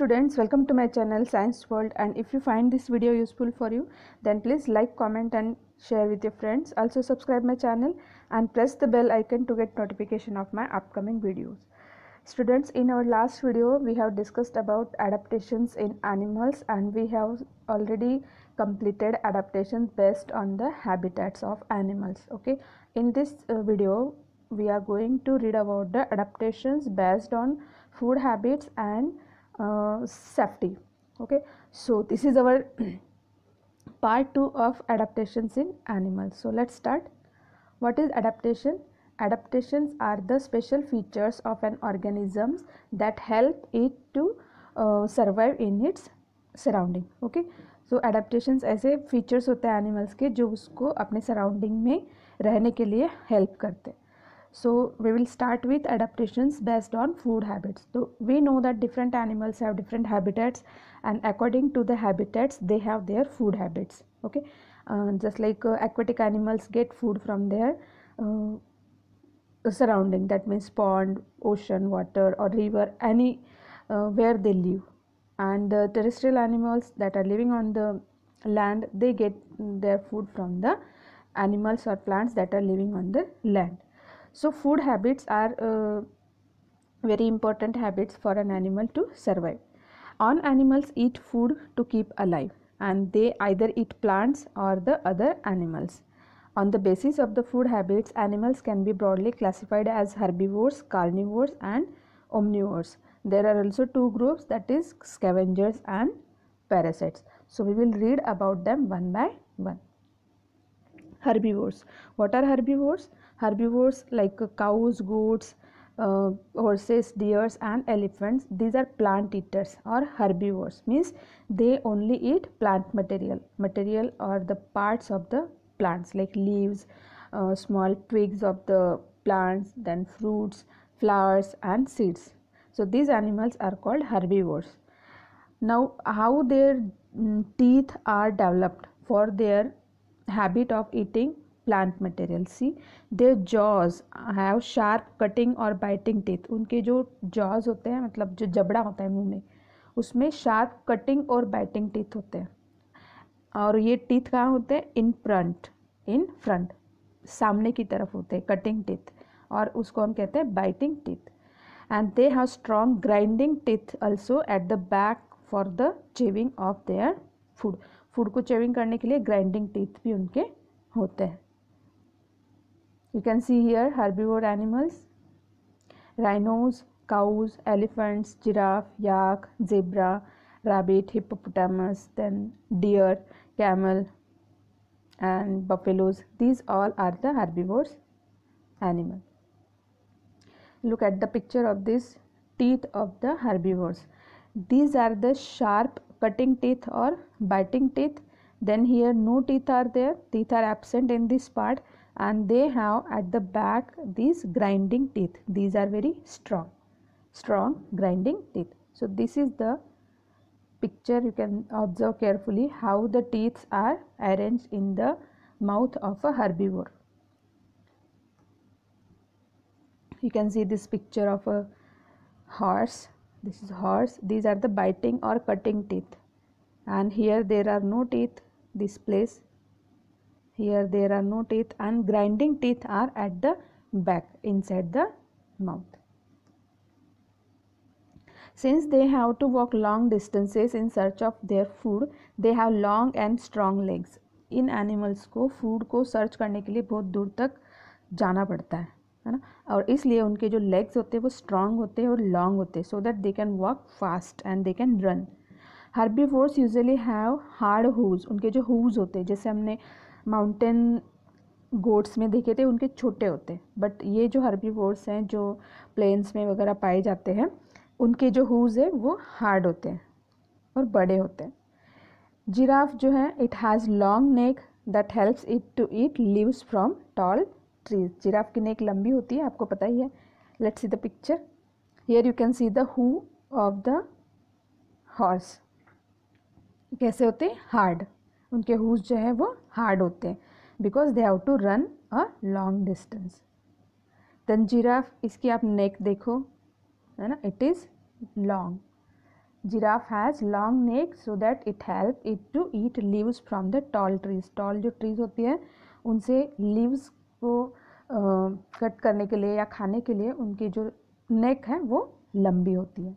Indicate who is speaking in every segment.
Speaker 1: students welcome to my channel science world and if you find this video useful for you then please like comment and share with your friends also subscribe my channel and press the bell icon to get notification of my upcoming videos students in our last video we have discussed about adaptations in animals and we have already completed adaptations based on the habitats of animals okay in this uh, video we are going to read about the adaptations based on food habits and safety okay so this is our part 2 of adaptations in animals so let's start what is adaptation adaptations are the special features of an organism that help it to uh, survive in its surrounding okay so adaptations ऐसे features होते हैं animals के जो उसको अपने surrounding में रहने के लिए help करते हैं So we will start with adaptations based on food habits. So we know that different animals have different habitats and according to the habitats they have their food habits. Okay, uh, just like uh, aquatic animals get food from their uh, surrounding that means pond, ocean, water or river any uh, where they live and terrestrial animals that are living on the land they get mm, their food from the animals or plants that are living on the land so food habits are uh, very important habits for an animal to survive all animals eat food to keep alive and they either eat plants or the other animals on the basis of the food habits animals can be broadly classified as herbivores carnivores and omnivores there are also two groups that is scavengers and parasites so we will read about them one by one herbivores what are herbivores herbivores like cows goats uh, horses deers and elephants these are plant eaters or herbivores means they only eat plant material material or the parts of the plants like leaves uh, small twigs of the plants then fruits flowers and seeds so these animals are called herbivores now how their mm, teeth are developed for their habit of eating plant material see they jaws have sharp cutting और biting teeth उनके जो jaws होते हैं मतलब जो जबड़ा होता है मुंह में उसमें शार्प कटिंग और बाइटिंग टीथ होते हैं और ये टीथ कहाँ होते हैं इन फ्रंट इन फ्रंट सामने की तरफ होते हैं कटिंग टीथ और उसको हम कहते हैं biting teeth and they have strong grinding teeth also at the back for the chewing of their food food को चेविंग करने के लिए ग्राइंडिंग टीथ भी उनके होते हैं You can see here herbivore animals rhinos, cows, elephants, giraffe, yak, zebra, rabbit, hippopotamus, then deer, camel, and buffaloes. These all are the herbivores animal. Look at the picture of this teeth of the herbivores. These are the sharp cutting teeth or biting teeth. Then here no teeth are there. Teeth are absent in this part and they have at the back these grinding teeth these are very strong strong grinding teeth so this is the picture you can observe carefully how the teeth are arranged in the mouth of a herbivore you can see this picture of a horse this is horse these are the biting or cutting teeth and here there are no teeth this place here there are no teeth and grinding teeth are at the back inside the mouth since they have to walk long distances in search of their food they have long and strong legs इन animals को food को search करने के लिए बहुत दूर तक जाना पड़ता है है ना और इसलिए उनके जो लेग्स होते हैं वो स्ट्रांग होते हैं और लॉन्ग होते हैं so that they can walk fast and they can run herbivores usually have hard hooves उनके जो हूज होते हैं जैसे हमने माउंटेन गोट्स में देखे थे उनके छोटे होते हैं बट ये जो हर्बी वोट्स हैं जो प्लेन्स में वगैरह पाए जाते हैं उनके जो हुज है वो हार्ड होते हैं और बड़े होते हैं जिराफ जो है it has long neck that helps it to eat leaves from tall trees giraffe की नेक लंबी होती है आपको पता ही है let's see the picture here you can see the hoof of the horse कैसे होते हैं हार्ड उनके हूज जो है वो हार्ड होते हैं because they have to run a long distance then giraffe इसकी आप नेक देखो है ना it is long giraffe has long neck so that it help it to eat leaves from the tall trees tall जो trees होती है उनसे leaves को कट uh, करने के लिए या खाने के लिए उनकी जो नेक है वो लंबी होती है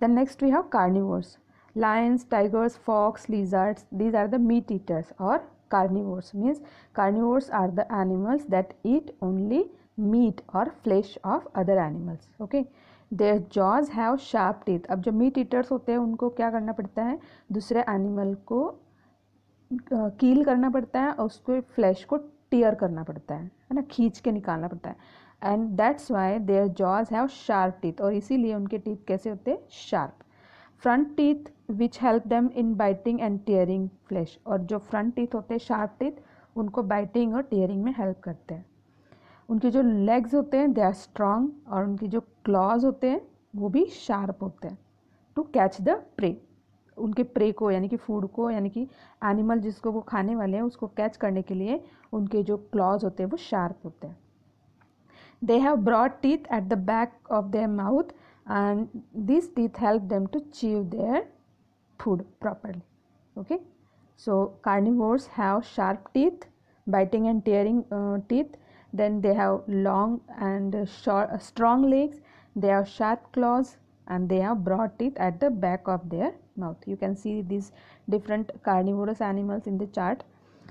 Speaker 1: then next we have carnivores lions tigers fox lizards these are the meat eaters और carnivores means carnivores are the animals that eat only meat और flesh of other animals okay their jaws have sharp teeth अब जो meet eaters होते हैं उनको क्या करना पड़ता है दूसरे एनिमल को कील करना पड़ता है और उसके फ्लैश को टीयर करना पड़ता है है ना खींच के निकालना पड़ता है and that's why their jaws have sharp teeth और इसीलिए उनके टीथ कैसे होते हैं sharp front teeth which help them in biting and tearing flesh और जो फ्रंट टीथ होते हैं शार्प टीथ उनको बाइटिंग और टीयरिंग में हेल्प करते हैं उनके जो लेग्स होते हैं दे आर स्ट्रांग और उनके जो क्लॉज होते हैं वो भी शार्प होते हैं टू कैच द प्रे उनके प्रे को यानी कि फूड को यानी कि एनिमल जिसको वो खाने वाले हैं उसको कैच करने के लिए उनके जो क्लॉज होते हैं वो शार्प होते हैं they have broad teeth at the back of their mouth and these teeth help them to chew their food properly okay so carnivores have sharp teeth biting and tearing uh, teeth then they have long and short, uh, strong legs they have sharp claws and they have broad teeth at the back of their mouth you can see these different carnivorous animals in the chart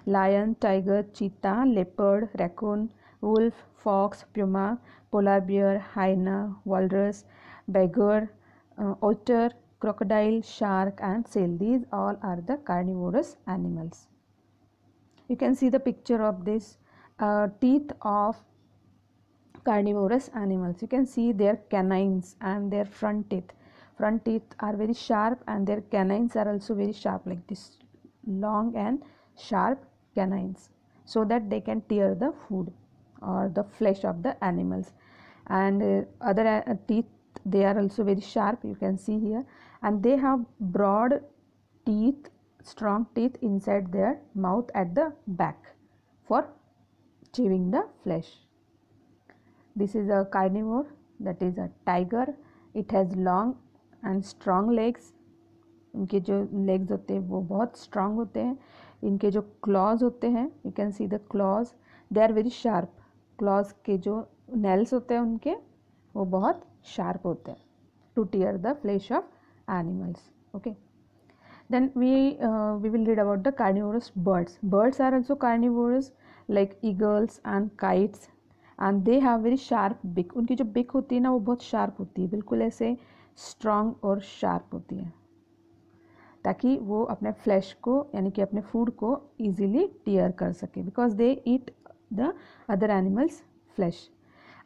Speaker 1: lion tiger cheetah leopard raccoon wolf fox puma polar bear hyena walrus beggar, uh, otter, crocodile, shark and seal. These all are the carnivorous animals. You can see the picture of this uh, teeth of carnivorous animals. You can see their canines and their front teeth. Front teeth are very sharp and their canines are also very sharp like this long and sharp canines so that they can tear the food or the flesh of the animals and uh, other uh, teeth they are also very sharp you can see here and they have broad teeth strong teeth inside their mouth at the back for chewing the flesh this is a carnivore that is a tiger it has long and strong legs इनके जो legs होते हैं वो बहुत strong होते हैं इनके जो क्लॉज होते हैं you can see the claws they are very sharp claws के जो नेल्स होते हैं उनके वो बहुत sharp होते हैं to tear the flesh of animals okay then we uh, we will read about the carnivorous birds birds are also carnivorous like eagles and kites and they have very sharp beak उनकी जो beak होती है ना वो बहुत sharp होती है बिल्कुल ऐसे strong और sharp होती है ताकि वो अपने फ्लैश को यानी कि अपने फूड को इजीली टीयर कर सके because they eat the other animals flesh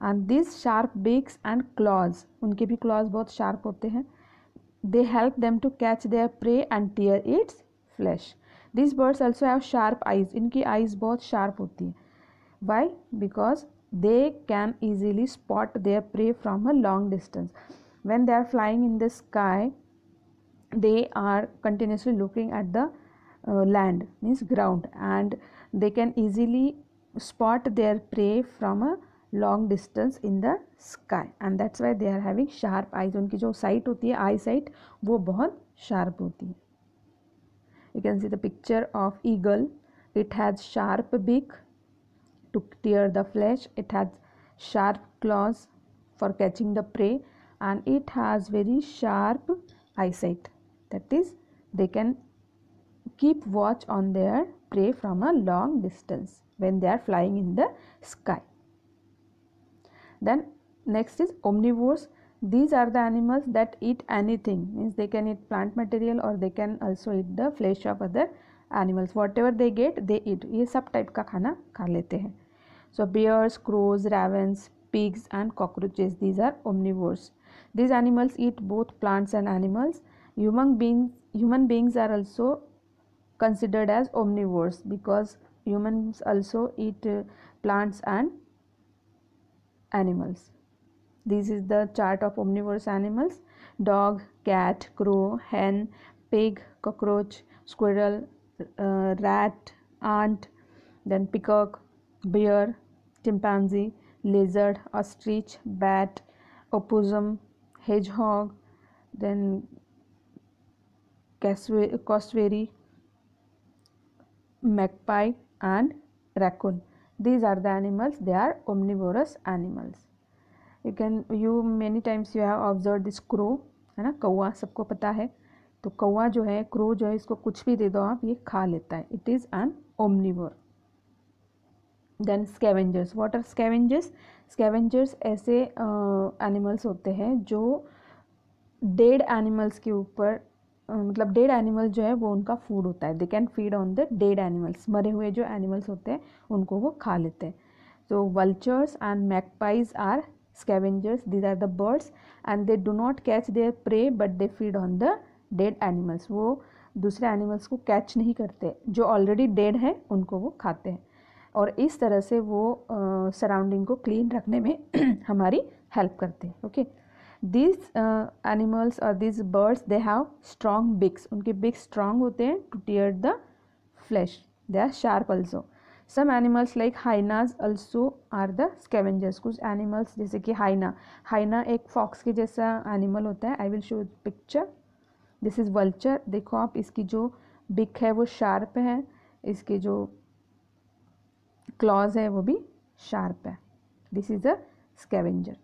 Speaker 1: and this sharp beaks and claws उनके भी क्लॉज बहुत शार्प होते हैं they help them to catch their prey and tear its flesh this birds also have sharp eyes इनकी eyes बहुत sharp होती है why because they can easily spot their prey from a long distance when they are flying in the sky they are continuously looking at the uh, land means ground and they can easily spot their prey from a long distance in the sky and that's why they are having sharp eyes उनकी जो site होती है आई site वो बहुत sharp होती है you can see the picture of eagle it has sharp beak to tear the flesh it has sharp claws for catching the prey and it has very sharp eye sight that is they can keep watch on their prey from a long distance when they are flying in the sky then next is omnivores these are the animals that eat anything means they can eat plant material or they can also eat the flesh of other animals whatever they get they eat ye sab type ka khana kha lete hain so bears crows ravens pigs and cockroaches these are omnivores these animals eat both plants and animals human beings human beings are also considered as omnivores because humans also eat uh, plants and animals this is the chart of omnivorous animals dog cat crow hen pig cockroach squirrel uh, rat ant then peacock bear chimpanzee lizard ostrich bat opossum hedgehog then cassowary magpie and raccoon these are the animals they are omnivorous animals you can you many times you have observed this crow है ना कौआ सबको पता है तो कौआ जो है क्रो जो है इसको कुछ भी दे दो आप ये खा लेता है it is an omnivore then scavengers water scavengers scavengers ऐसे एनिमल्स uh, होते हैं जो डेड एनिमल्स के ऊपर मतलब डेड एनिमल जो है वो उनका फूड होता है they can feed on the dead animals मरे हुए जो एनिमल्स होते हैं उनको वो खा लेते हैं so vultures and magpies are scavengers these are the birds and they do not catch their prey but they feed on the dead animals वो दूसरे एनिमल्स को कैच नहीं करते जो ऑलरेडी डेड हैं उनको वो खाते हैं और इस तरह से वो सराउंडिंग uh, को क्लीन रखने में हमारी हेल्प करते हैं ओके okay? दिस एनिमल्स और this birds they have strong beaks उनके बिक्स स्ट्रांग होते हैं to tear the flesh they are sharp also some animals like hyenas also are the scavengers कुछ एनिमल्स जैसे कि हाइना हाइना एक फॉक्स के जैसा एनिमल होता है I will show picture this is vulture देखो आप इसकी जो बिक है वो शार्प है इसके जो क्लॉज है वो भी शार्प है this is a scavenger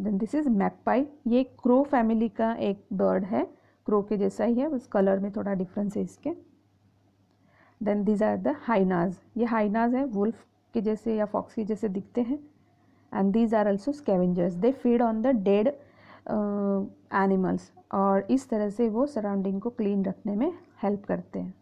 Speaker 1: then this is magpie ये क्रो फैमिली का एक बर्ड है क्रो के जैसा ही है बस कलर में थोड़ा डिफरेंस है इसके then these are the hyenas ये हाइनाज है वुल्फ के जैसे या फॉक्स के जैसे दिखते हैं and these are also scavengers they feed on the dead animals और इस तरह से वो सराउंडिंग को क्लीन रखने में हेल्प करते हैं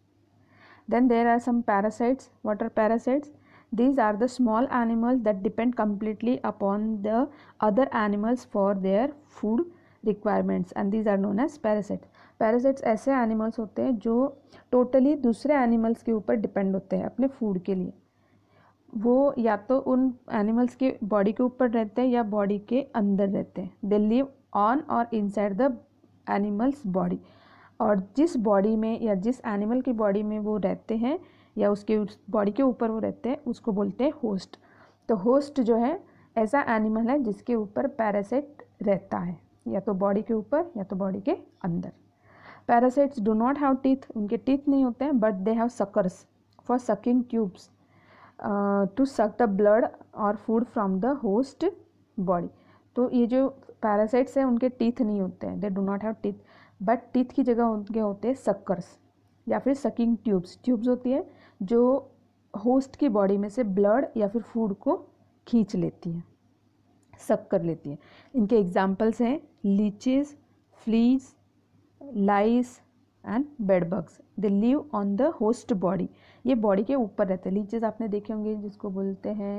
Speaker 1: then there are some parasites water parasites These are the small animals that depend completely upon the other animals for their food requirements and these are known as parasites parasites ऐसे animals होते हैं जो totally दूसरे animals के ऊपर depend होते हैं अपने फूड के लिए वो या तो उन एनिमल्स के बॉडी के ऊपर रहते हैं या बॉडी के अंदर रहते हैं दे लिव ऑन और इनसाइड द एनिमल्स बॉडी और जिस बॉडी में या जिस एनिमल की बॉडी में वो रहते हैं या उसके बॉडी के ऊपर वो रहते हैं उसको बोलते हैं होस्ट तो होस्ट जो है ऐसा एनिमल है जिसके ऊपर पैरासाइट रहता है या तो बॉडी के ऊपर या तो बॉडी के अंदर parasites do not have teeth उनके टीथ नहीं होते हैं but they have suckers for sucking tubes to suck the blood और food from the host body तो ये जो पैरासाइट्स हैं उनके टीथ नहीं होते हैं they do not have teeth but teeth की जगह उनके होते हैं सक्कर्स या फिर सकिंग ट्यूब्स ट्यूब्स होती है जो होस्ट की बॉडी में से ब्लड या फिर फूड को खींच लेती है सक कर लेती है इनके एग्जाम्पल्स हैं leeches fleas lice and bed bugs they live on the host body ये बॉडी के ऊपर रहते हैं लीचेस आपने देखे होंगे जिसको बोलते हैं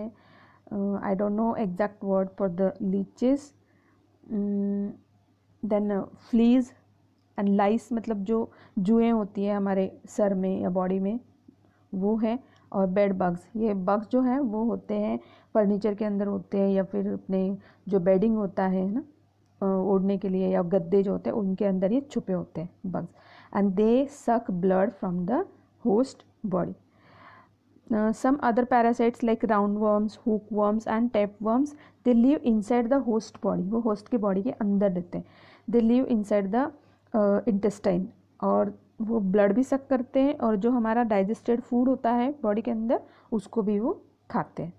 Speaker 1: I don't know exact word for the leeches then fleas and lice मतलब जो जुएँ होती हैं हमारे सर में या बॉडी में वो है और बेड बग्स ये बग्स जो हैं वो होते हैं फर्नीचर के अंदर होते हैं या फिर अपने जो बेडिंग होता है ना ओढ़ने के लिए या गद्दे जो होते हैं उनके अंदर ये छुपे होते हैं bugs and they suck blood from the host body some other parasites like round worms hook worms and tape worms they live inside the host body वो होस्ट की बॉडी के अंदर रहते हैं they live inside the intestine और वो blood भी सक करते हैं और जो हमारा डाइजेस्टेड फूड होता है बॉडी के अंदर उसको भी वो खाते हैं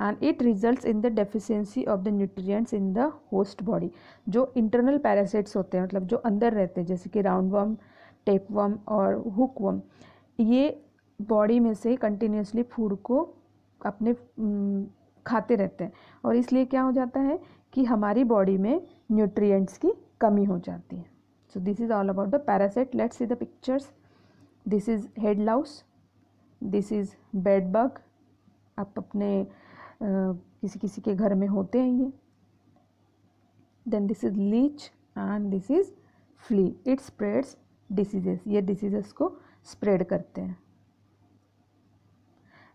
Speaker 1: and it result in the deficiency of the nutrients in the host body जो इंटरनल पैरासाइट्स होते हैं मतलब जो अंदर रहते हैं जैसे कि राउंड वम टेप वम और हुक वम ये बॉडी में से कंटिन्यूसली फूड को अपने खाते रहते हैं और इसलिए क्या हो जाता है कि हमारी बॉडी में न्यूट्रिएंट्स की कमी हो जाती है so this is all about the parasite let's see the pictures this is head louse this is bed bug आप अपने आ, किसी किसी के घर में होते हैं ये then this is leech and this is flea it spreads diseases ये डिसीजेस को स्प्रेड करते हैं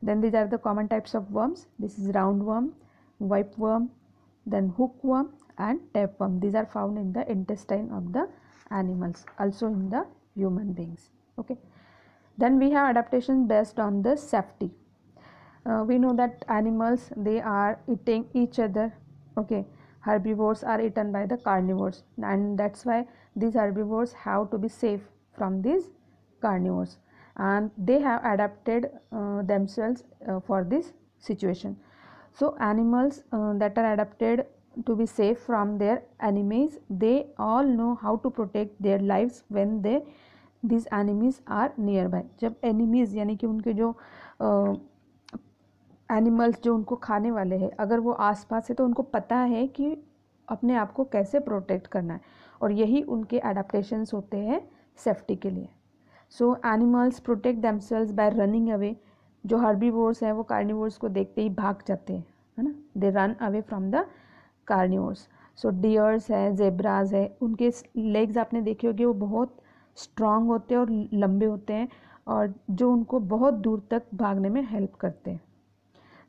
Speaker 1: then these are the common types of worms this is round worm wipe worm then hook worm and tapeworm these are found in the intestine of the animals also in the human beings okay then we have adaptation based on the safety uh, we know that animals they are eating each other okay herbivores are eaten by the carnivores and that's why these herbivores have to be safe from these carnivores and they have adapted uh, themselves uh, for this situation so animals uh, that are adapted to be safe from their enemies. They all know how to protect their lives when they these enemies are nearby. जब enemies यानी कि उनके जो animals uh, जो उनको खाने वाले हैं अगर वो आसपास है तो उनको पता है कि अपने आप को कैसे प्रोटेक्ट करना है और यही उनके एडाप्टेशंस होते हैं सेफ्टी के लिए so animals protect themselves by running away जो हर्बीवोर्स हैं वो कार्निवोर्स को देखते ही भाग जाते हैं है ना they run away from the carnivores so deers है जेब्राज है उनके लेग्स आपने देखे होंगे वो बहुत स्ट्रांग होते हैं और लंबे होते हैं और जो उनको बहुत दूर तक भागने में हेल्प करते हैं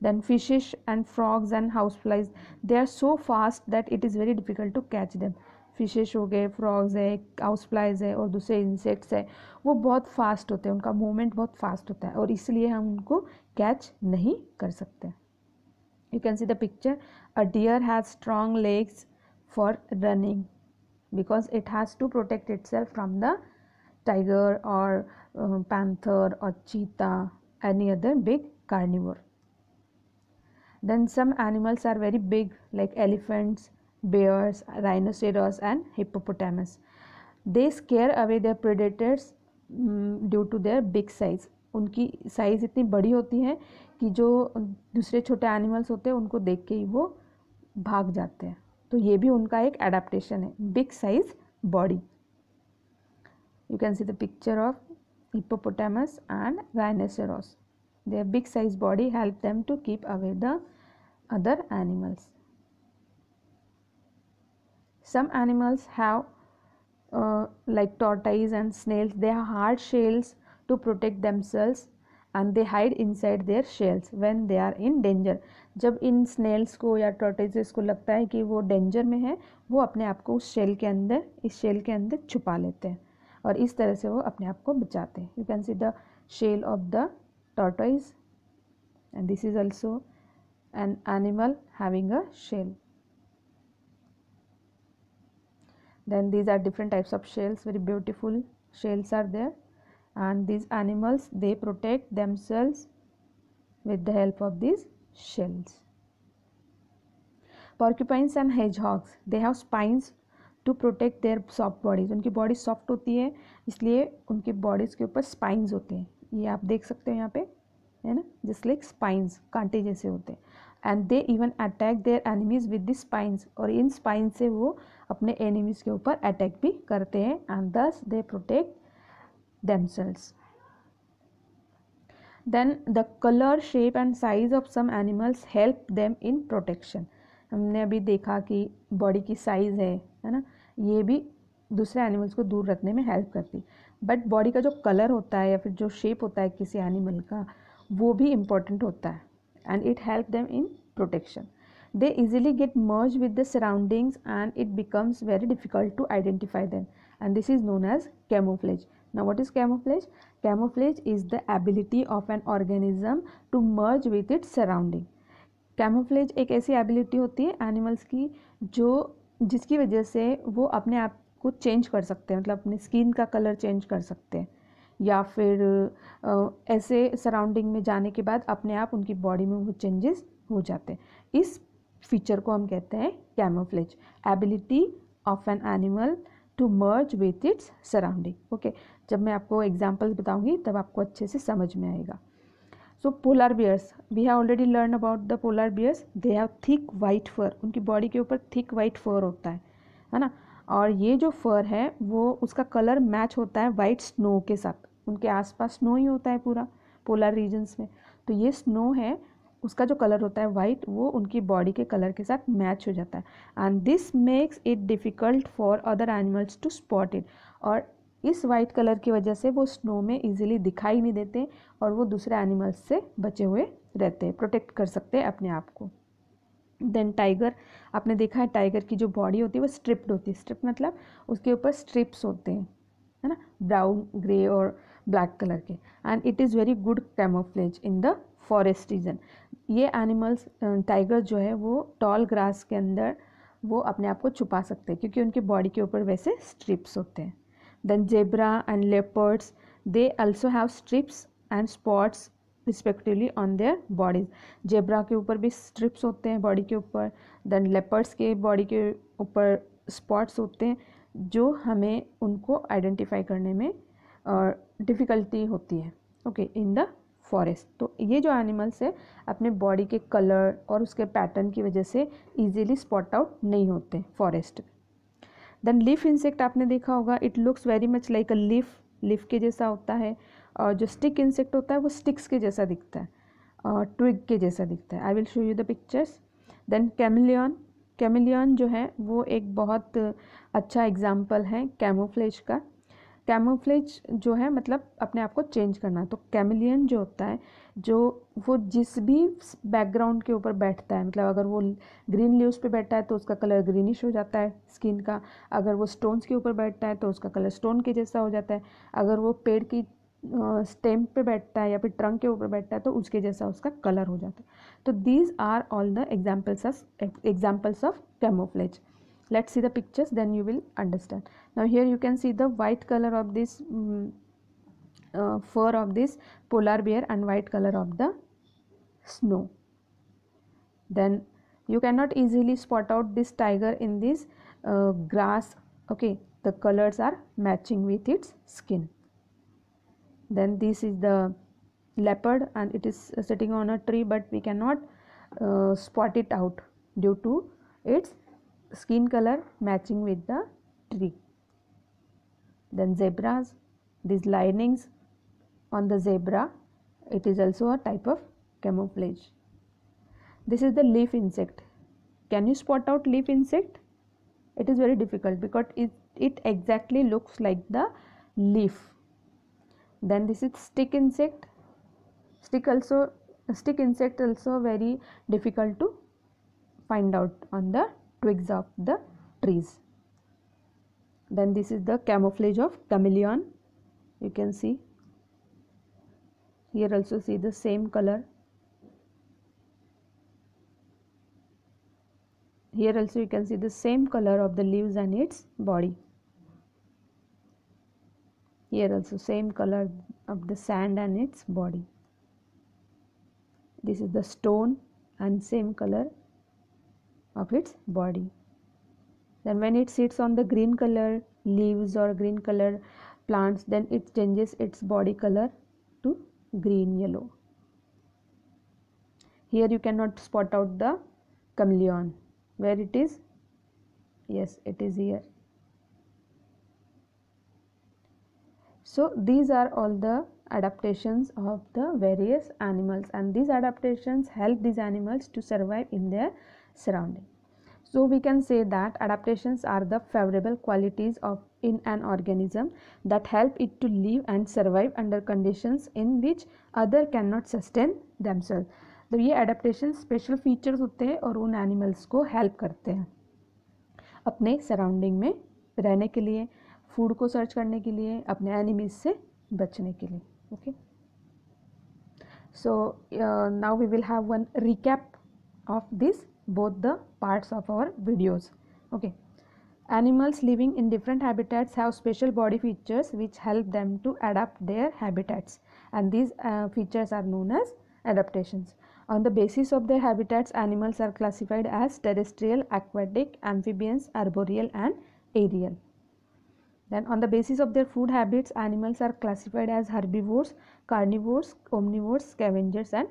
Speaker 1: then fishes and frogs and house flies they are so fast that it is very difficult to catch them fishes हो गए फ्रॉग्स है हाउस फ्लाइज है और दूसरे इंसेक्ट्स है वो बहुत फास्ट होते हैं उनका मूवमेंट बहुत फास्ट होता है और इसलिए हम उनको कैच नहीं कर सकते you can see the picture a deer has strong legs for running because it has to protect itself from the tiger or um, panther or cheetah any other big carnivore then some animals are very big like elephants bears rhinoceros and hippopotamus they scare away their predators um, due to their big size उनकी size इतनी बड़ी होती है कि जो दूसरे छोटे animals होते हैं उनको देख के ही वो भाग जाते हैं तो ये भी उनका एक एडाप्टेशन है big size body you can see the picture of hippopotamus and rhinoceros they big size body help them to keep away the other animals some animals have like tortoise and snails they hard shells to protect themselves and they hide inside their shells when they are in danger जब इन Snell's को या टॉर्टेजेस को लगता है कि वो danger में है वो अपने आप को उस शेल के अंदर इस शेल के अंदर छुपा लेते हैं और इस तरह से वो अपने आप को बचाते हैं you can see the shell of the tortoise and this is also an animal having a shell then these are different types of shells very beautiful shells are there and these animals they protect themselves with the help of these shells porcupines and hedgehogs they have spines to protect their soft bodies उनकी body soft होती है इसलिए उनकी bodies के ऊपर spines होते हैं ये आप देख सकते हो यहाँ पे है ना जिस लाइक स्पाइंस कांटे जैसे होते हैं and they even attack their enemies with the spines और इन स्पाइन से वो अपने एनिमीज़ के ऊपर अटैक भी करते हैं and thus they protect themselves then the color shape and size of some animals help them in protection हमने अभी देखा कि बॉडी की साइज़ है है ना ये भी दूसरे एनिमल्स को दूर रखने में हेल्प करती बट बॉडी का जो कलर होता है या फिर जो शेप होता है किसी एनिमल का वो भी इम्पोर्टेंट होता है and it help them in protection they easily get merge with the surroundings and it becomes very difficult to identify them and this is known as camouflage now what is camouflage camouflage is the ability of an organism to merge with its surrounding camouflage एक ऐसी ability होती है animals की जो जिसकी वजह से वो अपने आप को चेंज कर सकते हैं मतलब अपने स्किन का कलर चेंज कर सकते हैं या फिर ऐसे सराउंडिंग में जाने के बाद अपने आप उनकी बॉडी में वो चेंजेस हो जाते हैं इस फीचर को हम कहते हैं camouflage ability of an animal to merge with its surrounding okay जब मैं आपको एग्जाम्पल्स बताऊंगी तब आपको अच्छे से समझ में आएगा so polar bears we have already learn about the polar bears they have thick white fur उनकी बॉडी के ऊपर थिक वाइट फर होता है है ना और ये जो फर है वो उसका कलर मैच होता है वाइट स्नो के साथ उनके आसपास स्नो ही होता है पूरा पोलर रीजन्स में तो ये स्नो है उसका जो कलर होता है वाइट वो उनकी बॉडी के कलर के साथ मैच हो जाता है and this makes it difficult for other animals to spot it और इस वाइट कलर की वजह से वो स्नो में इजीली दिखाई नहीं देते और वो दूसरे एनिमल्स से बचे हुए रहते हैं प्रोटेक्ट कर सकते हैं अपने आप को देन टाइगर आपने देखा है टाइगर की जो बॉडी होती है वो स्ट्रिप्ड होती है स्ट्रिप मतलब उसके ऊपर स्ट्रिप्स होते हैं है ना ब्राउन ग्रे और ब्लैक कलर के and it is very good camouflage in the forest region ये एनिमल्स टाइगर जो है वो टॉल ग्रास के अंदर वो अपने आप को छुपा सकते हैं क्योंकि उनके बॉडी के ऊपर वैसे स्ट्रिप्स होते हैं then zebra and leopards they also have stripes and spots respectively on their bodies zebra के ऊपर भी स्ट्रिप्स होते हैं बॉडी के ऊपर देन लेपर्ड्स के बॉडी के ऊपर स्पॉट्स होते हैं जो हमें उनको आइडेंटिफाई करने में डिफ़िकल्टी होती है ओके इन द फॉरेस्ट तो ये जो एनिमल्स है अपने बॉडी के कलर और उसके पैटर्न की वजह से इजीली स्पॉट आउट नहीं होते फॉरेस्ट देन लीफ इंसेक्ट आपने देखा होगा it looks very much like a leaf leaf के जैसा होता है और जो स्टिक इंसेक्ट होता है वो स्टिक्स के जैसा दिखता है और ट्विग के जैसा दिखता है I will show you the pictures then chameleon chameleon जो है वो एक बहुत अच्छा एग्जाम्पल है कैमोफ्लेज का कैमोफ्लेज जो है मतलब अपने आप को चेंज करना तो कैमिलियन जो होता है जो वो जिस भी बैकग्राउंड के ऊपर बैठता है मतलब अगर वो ग्रीन लीव्स पे बैठता है तो उसका कलर ग्रीनिश हो जाता है स्किन का अगर वो स्टोन्स के ऊपर बैठता है तो उसका कलर स्टोन के जैसा हो जाता है अगर वो पेड़ की स्टेम पे बैठता है या फिर ट्रंक के ऊपर बैठता है तो उसके जैसा उसका कलर हो जाता है तो these are all the examples of examples of camouflage let's see the pictures then you will understand now here you can see the white color of this um, uh, fur of this polar bear and white color of the snow then you cannot easily spot out this tiger in this uh, grass okay the colors are matching with its skin then this is the leopard and it is sitting on a tree but we cannot uh, spot it out due to its skin color matching with the tree. Then zebras, these linings on the zebra, it is also a type of camouflage. This is the leaf insect. Can you spot out leaf insect? It is very difficult because it, it exactly looks like the leaf. Then this is stick insect. Stick also stick insect also very difficult to find out on the twigs of the trees. Then this is the camouflage of chameleon. You can see here also see the same color. Here also you can see the same color of the leaves and its body. Here also same color of the sand and its body. This is the stone and same color of its body then when it sits on the green color leaves or green color plants then it changes its body color to green yellow here you cannot spot out the chameleon where it is yes it is here so these are all the adaptations of the various animals and these adaptations help these animals to survive in their surrounding. So we can say that adaptations are the favorable qualities of in an organism that help it to live and survive under conditions in which other cannot sustain themselves. तो ये adaptation special features होते हैं और उन animals को help करते हैं अपने सराउंडिंग में रहने के लिए फूड को सर्च करने के लिए अपने एनिमीज से बचने के लिए okay so now we will have one recap of this both the parts of our videos okay animals living in different habitats have special body features which help them to adapt their habitats and these uh, features are known as adaptations on the basis of their habitats animals are classified as terrestrial aquatic amphibians arboreal and aerial then on the basis of their food habits animals are classified as herbivores carnivores omnivores scavengers and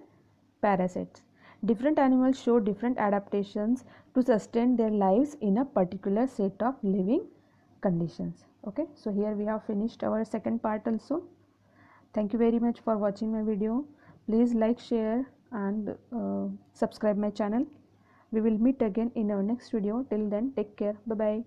Speaker 1: parasites Different animals show different adaptations to sustain their lives in a particular set of living conditions. Okay, so here we have finished our second part also. Thank you very much for watching my video. Please like, share and uh, subscribe my channel. We will meet again in our next video. Till then, take care. Bye-bye.